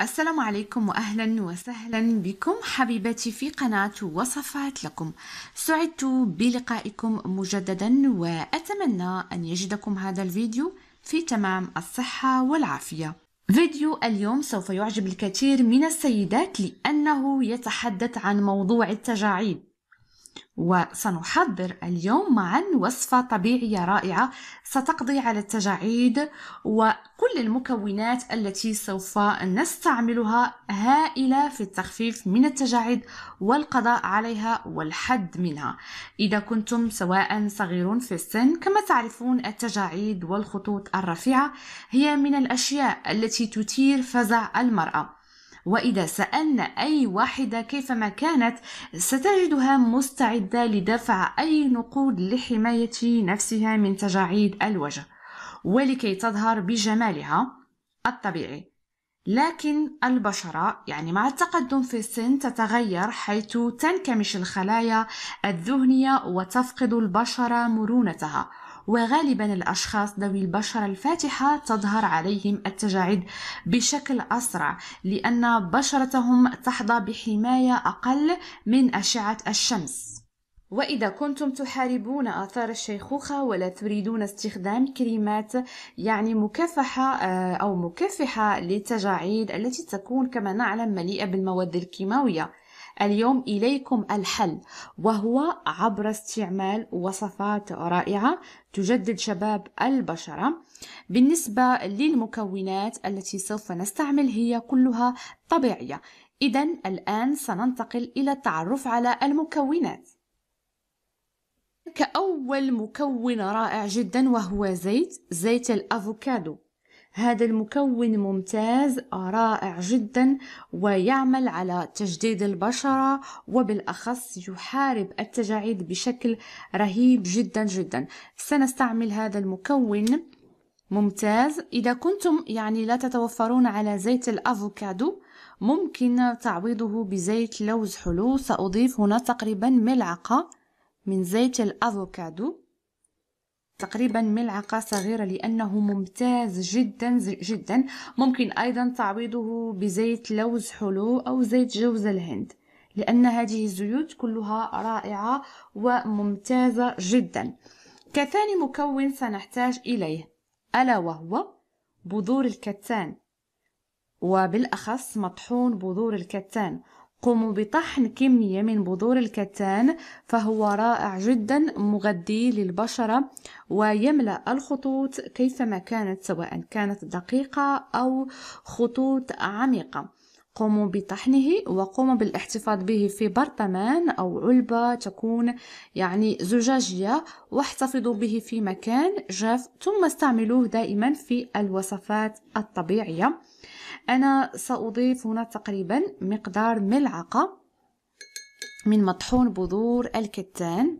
السلام عليكم واهلا وسهلا بكم حبيبتي في قناه وصفات لكم سعدت بلقائكم مجددا واتمنى ان يجدكم هذا الفيديو في تمام الصحه والعافيه فيديو اليوم سوف يعجب الكثير من السيدات لانه يتحدث عن موضوع التجاعيد وسنحضر اليوم معا وصفة طبيعية رائعة ستقضي على التجاعيد وكل المكونات التي سوف نستعملها هائلة في التخفيف من التجاعيد والقضاء عليها والحد منها إذا كنتم سواء صغيرون في السن كما تعرفون التجاعيد والخطوط الرفيعة هي من الأشياء التي تثير فزع المرأة وإذا سألنا أي واحدة كيفما كانت ستجدها مستعدة لدفع أي نقود لحماية نفسها من تجاعيد الوجه ولكي تظهر بجمالها الطبيعي لكن البشرة يعني مع التقدم في السن تتغير حيث تنكمش الخلايا الذهنية وتفقد البشرة مرونتها وغالبا الأشخاص ذوي البشرة الفاتحة تظهر عليهم التجاعيد بشكل أسرع لأن بشرتهم تحظى بحماية أقل من أشعة الشمس وإذا كنتم تحاربون آثار الشيخوخة ولا تريدون استخدام كريمات يعني مكافحة آه، أو مكافحة للتجاعيد التي تكون كما نعلم مليئة بالمواد الكيماوية اليوم إليكم الحل وهو عبر استعمال وصفات رائعة تجدد شباب البشرة بالنسبة للمكونات التي سوف نستعمل هي كلها طبيعية إذا الآن سننتقل إلى التعرف على المكونات كأول مكون رائع جدا وهو زيت زيت الأفوكادو هذا المكون ممتاز رائع جدا ويعمل على تجديد البشرة وبالأخص يحارب التجاعيد بشكل رهيب جدا جدا سنستعمل هذا المكون ممتاز إذا كنتم يعني لا تتوفرون على زيت الأفوكادو ممكن تعويضه بزيت لوز حلو سأضيف هنا تقريبا ملعقة من زيت الأفوكادو تقريبا ملعقة صغيرة لأنه ممتاز جدا جدا ممكن أيضا تعويضه بزيت لوز حلو أو زيت جوز الهند لأن هذه الزيوت كلها رائعة وممتازة جدا كثاني مكون سنحتاج إليه ألا وهو بذور الكتان وبالأخص مطحون بذور الكتان قوموا بطحن كمية من بذور الكتان فهو رائع جدا مغذي للبشرة ويملأ الخطوط كيفما كانت سواء كانت دقيقة أو خطوط عميقة قوموا بطحنه وقوموا بالاحتفاظ به في برطمان أو علبة تكون يعني زجاجية واحتفظوا به في مكان جاف ثم استعملوه دائما في الوصفات الطبيعية أنا سأضيف هنا تقريبا مقدار ملعقة من مطحون بذور الكتان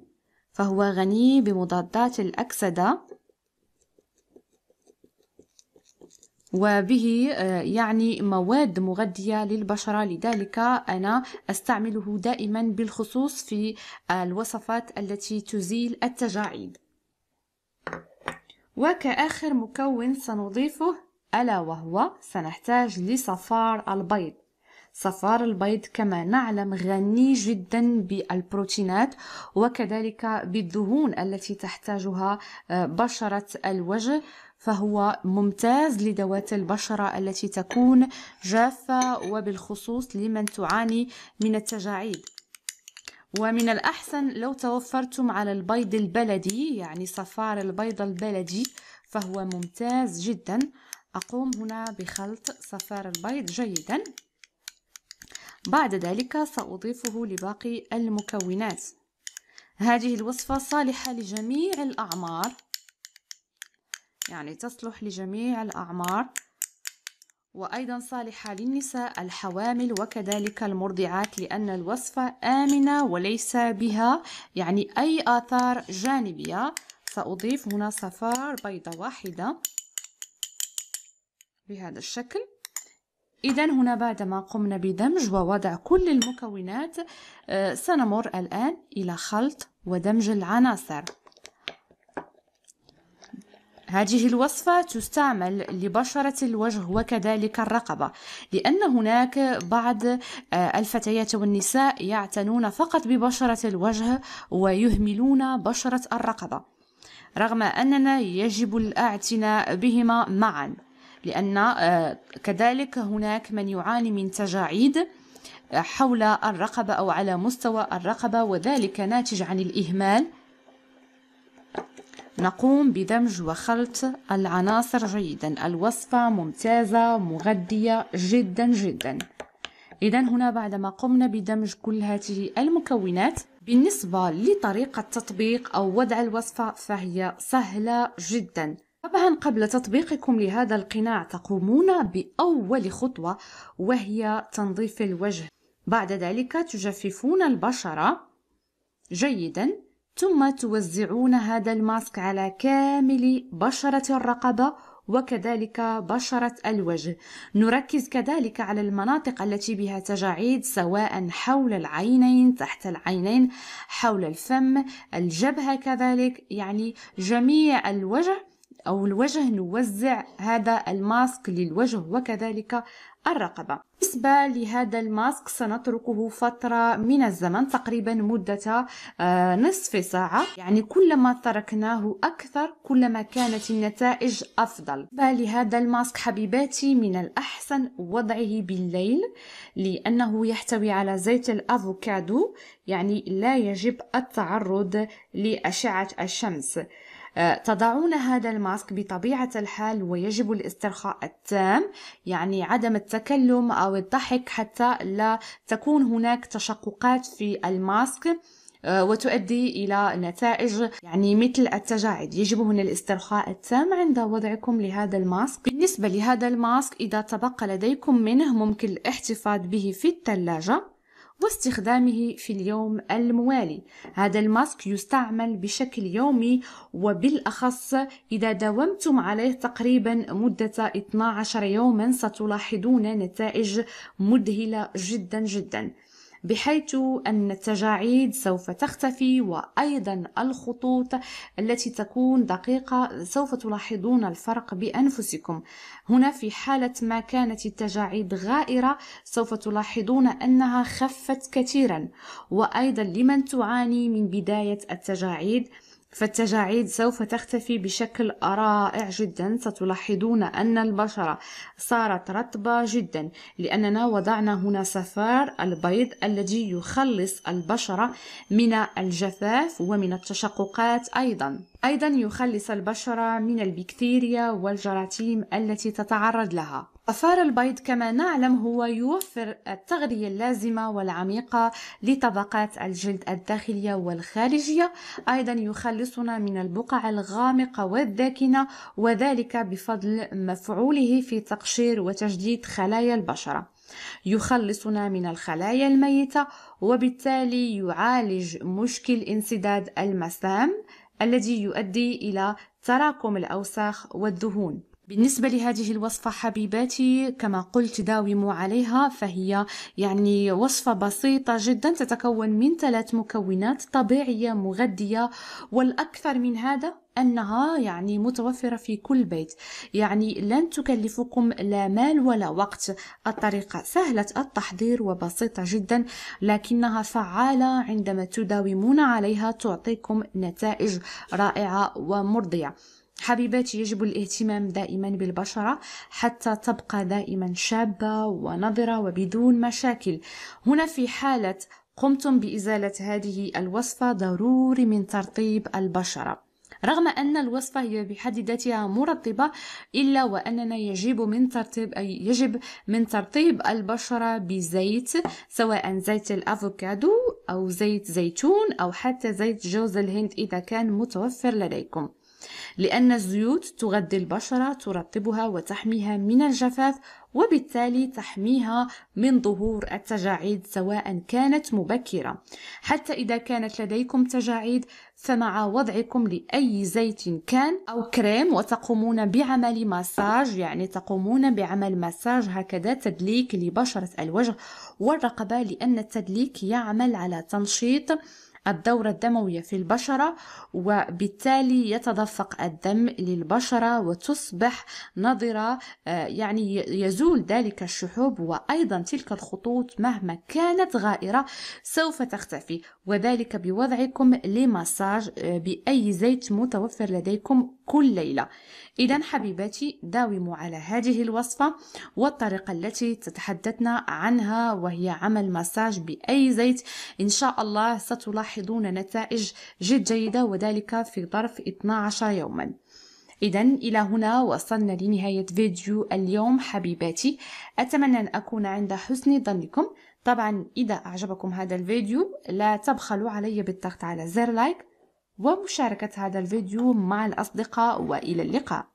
فهو غني بمضادات الأكسدة وبه آه، يعني مواد مغذية للبشرة لذلك أنا أستعمله دائما بالخصوص في الوصفات التي تزيل التجاعيد وكآخر مكون سنضيفه ألا وهو سنحتاج لصفار البيض صفار البيض كما نعلم غني جدا بالبروتينات وكذلك بالدهون التي تحتاجها آه، بشرة الوجه فهو ممتاز لذوات البشرة التي تكون جافة وبالخصوص لمن تعاني من التجاعيد ومن الأحسن لو توفرتم على البيض البلدي يعني صفار البيض البلدي فهو ممتاز جدا أقوم هنا بخلط صفار البيض جيدا بعد ذلك سأضيفه لباقي المكونات هذه الوصفة صالحة لجميع الأعمار يعني تصلح لجميع الأعمار وأيضا صالحة للنساء الحوامل وكذلك المرضعات لأن الوصفة آمنة وليس بها يعني أي آثار جانبية سأضيف هنا صفار بيضة واحدة بهذا الشكل إذا هنا بعد ما قمنا بدمج ووضع كل المكونات آه، سنمر الآن إلى خلط ودمج العناصر هذه الوصفة تستعمل لبشرة الوجه وكذلك الرقبة لأن هناك بعض آه، الفتيات والنساء يعتنون فقط ببشرة الوجه ويهملون بشرة الرقبة رغم أننا يجب الاعتناء بهما معا لأن آه، كذلك هناك من يعاني من تجاعيد آه، حول الرقبة أو على مستوى الرقبة وذلك ناتج عن الإهمال نقوم بدمج وخلط العناصر جيدا الوصفة ممتازة مغذية جدا جدا إذا هنا بعدما قمنا بدمج كل هذه المكونات بالنسبة لطريقة تطبيق أو وضع الوصفة فهي سهلة جدا طبعا قبل تطبيقكم لهذا القناع تقومون بأول خطوة وهي تنظيف الوجه بعد ذلك تجففون البشرة جيدا ثم توزعون هذا الماسك على كامل بشرة الرقبة وكذلك بشرة الوجه نركز كذلك على المناطق التي بها تجاعيد سواء حول العينين تحت العينين حول الفم الجبهة كذلك يعني جميع الوجه أو الوجه نوزع هذا الماسك للوجه وكذلك الرقبة بالنسبة لهذا الماسك سنتركه فترة من الزمن تقريبا مدة آه، نصف ساعة يعني كلما تركناه أكثر كلما كانت النتائج أفضل بالنسبة لهذا الماسك حبيباتي من الأحسن وضعه بالليل لأنه يحتوي على زيت الأفوكادو يعني لا يجب التعرض لأشعة الشمس آه، تضعون هذا الماسك بطبيعة الحال ويجب الاسترخاء التام يعني عدم التكلم أو الضحك حتى لا تكون هناك تشققات في الماسك آه، وتؤدي إلى نتائج يعني مثل التجاعيد يجب هنا الاسترخاء التام عند وضعكم لهذا الماسك بالنسبة لهذا الماسك إذا تبقى لديكم منه ممكن الاحتفاظ به في الثلاجة واستخدامه في اليوم الموالي هذا الماسك يستعمل بشكل يومي وبالأخص إذا داومتم عليه تقريبا مدة 12 يوما ستلاحظون نتائج مذهلة جدا جدا بحيث أن التجاعيد سوف تختفي وأيضا الخطوط التي تكون دقيقة سوف تلاحظون الفرق بأنفسكم هنا في حالة ما كانت التجاعيد غائرة سوف تلاحظون أنها خفت كثيرا وأيضا لمن تعاني من بداية التجاعيد فالتجاعيد سوف تختفي بشكل رائع جدا ستلاحظون أن البشرة صارت رطبة جدا لأننا وضعنا هنا سفار البيض الذي يخلص البشرة من الجفاف ومن التشققات أيضا أيضا يخلص البشرة من البكتيريا والجراثيم التي تتعرض لها أفار البيض كما نعلم هو يوفر التغذية اللازمة والعميقة لطبقات الجلد الداخلية والخارجية أيضا يخلصنا من البقع الغامقة والداكنة وذلك بفضل مفعوله في تقشير وتجديد خلايا البشرة يخلصنا من الخلايا الميتة وبالتالي يعالج مشكل انسداد المسام الذي يؤدي إلى تراكم الأوساخ والدهون بالنسبة لهذه الوصفة حبيباتي كما قلت داوموا عليها فهي يعني وصفة بسيطة جدا تتكون من ثلاث مكونات طبيعية مغذية والأكثر من هذا أنها يعني متوفرة في كل بيت يعني لن تكلفكم لا مال ولا وقت الطريقة سهلة التحضير وبسيطة جدا لكنها فعالة عندما تداومون عليها تعطيكم نتائج رائعة ومرضية حبيباتي يجب الاهتمام دائما بالبشرة حتى تبقى دائما شابة ونضرة وبدون مشاكل هنا في حالة قمتم بإزالة هذه الوصفة ضروري من ترطيب البشرة رغم أن الوصفة هي بحد ذاتها مرطبة إلا وأننا يجب من ترطيب أي يجب من ترطيب البشرة بزيت سواء زيت الأفوكادو أو زيت زيتون أو حتى زيت جوز الهند إذا كان متوفر لديكم لأن الزيوت تغذي البشرة ترطبها وتحميها من الجفاف وبالتالي تحميها من ظهور التجاعيد سواء كانت مبكرة حتى إذا كانت لديكم تجاعيد فمع وضعكم لأي زيت كان أو كريم وتقومون بعمل مساج يعني تقومون بعمل مساج هكذا تدليك لبشرة الوجه والرقبة لأن التدليك يعمل على تنشيط الدورة الدموية في البشرة وبالتالي يتدفق الدم للبشرة وتصبح نضرة آه، يعني يزول ذلك الشحوب وأيضا تلك الخطوط مهما كانت غائرة سوف تختفي وذلك بوضعكم لمساج آه، بأي زيت متوفر لديكم كل ليلة إذا حبيباتي داوموا على هذه الوصفة والطريقة التي تتحدثنا عنها وهي عمل مساج بأي زيت إن شاء الله ستلاحظ تلاحظون نتائج جد جيدة وذلك في ظرف 12 يوما إذا إلى هنا وصلنا لنهاية فيديو اليوم حبيباتي أتمنى أن أكون عند حسن ظنكم طبعا إذا أعجبكم هذا الفيديو لا تبخلوا علي بالضغط على زر لايك ومشاركة هذا الفيديو مع الأصدقاء وإلى اللقاء